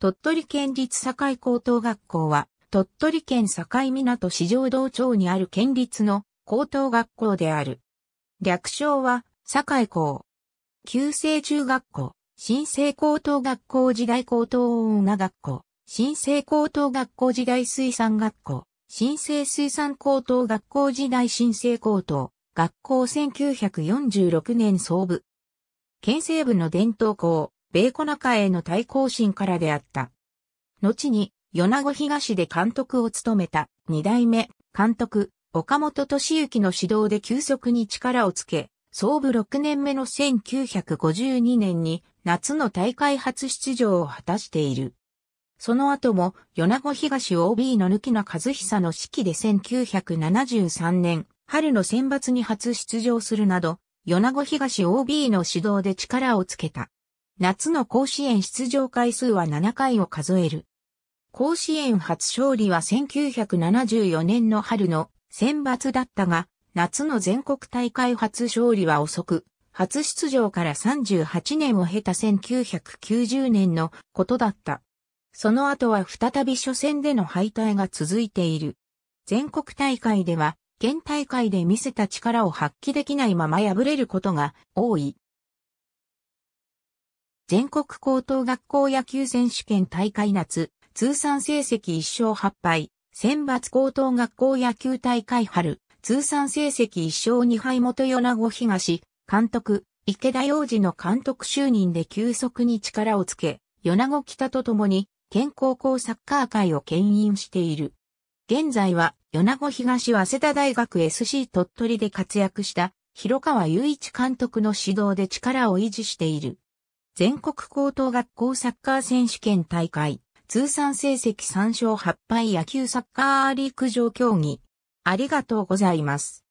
鳥取県立境高等学校は、鳥取県境港市場道町にある県立の高等学校である。略称は、境高。旧制中学校、新制高等学校時代高等女学校、新制高等学校時代水産学校、新制水産高等学校時代新制高等、学校1946年創部。県西部の伝統校、米子中への対抗心からであった。後に、米子東で監督を務めた二代目監督、岡本敏之の指導で急速に力をつけ、創部6年目の1952年に夏の大会初出場を果たしている。その後も、米子東 OB の抜きな和久の指揮で1973年、春の選抜に初出場するなど、米子東 OB の指導で力をつけた。夏の甲子園出場回数は7回を数える。甲子園初勝利は1974年の春の選抜だったが、夏の全国大会初勝利は遅く、初出場から38年を経た1990年のことだった。その後は再び初戦での敗退が続いている。全国大会では、県大会で見せた力を発揮できないまま敗れることが多い。全国高等学校野球選手権大会夏、通算成績1勝8敗、選抜高等学校野球大会春、通算成績1勝2敗元米子東、監督、池田洋二の監督就任で急速に力をつけ、米子北と共に、県高校サッカー界を牽引している。現在は、米子東早稲田大学 SC 鳥取で活躍した、広川雄一監督の指導で力を維持している。全国高等学校サッカー選手権大会、通算成績3勝8敗野球サッカー陸上競技。ありがとうございます。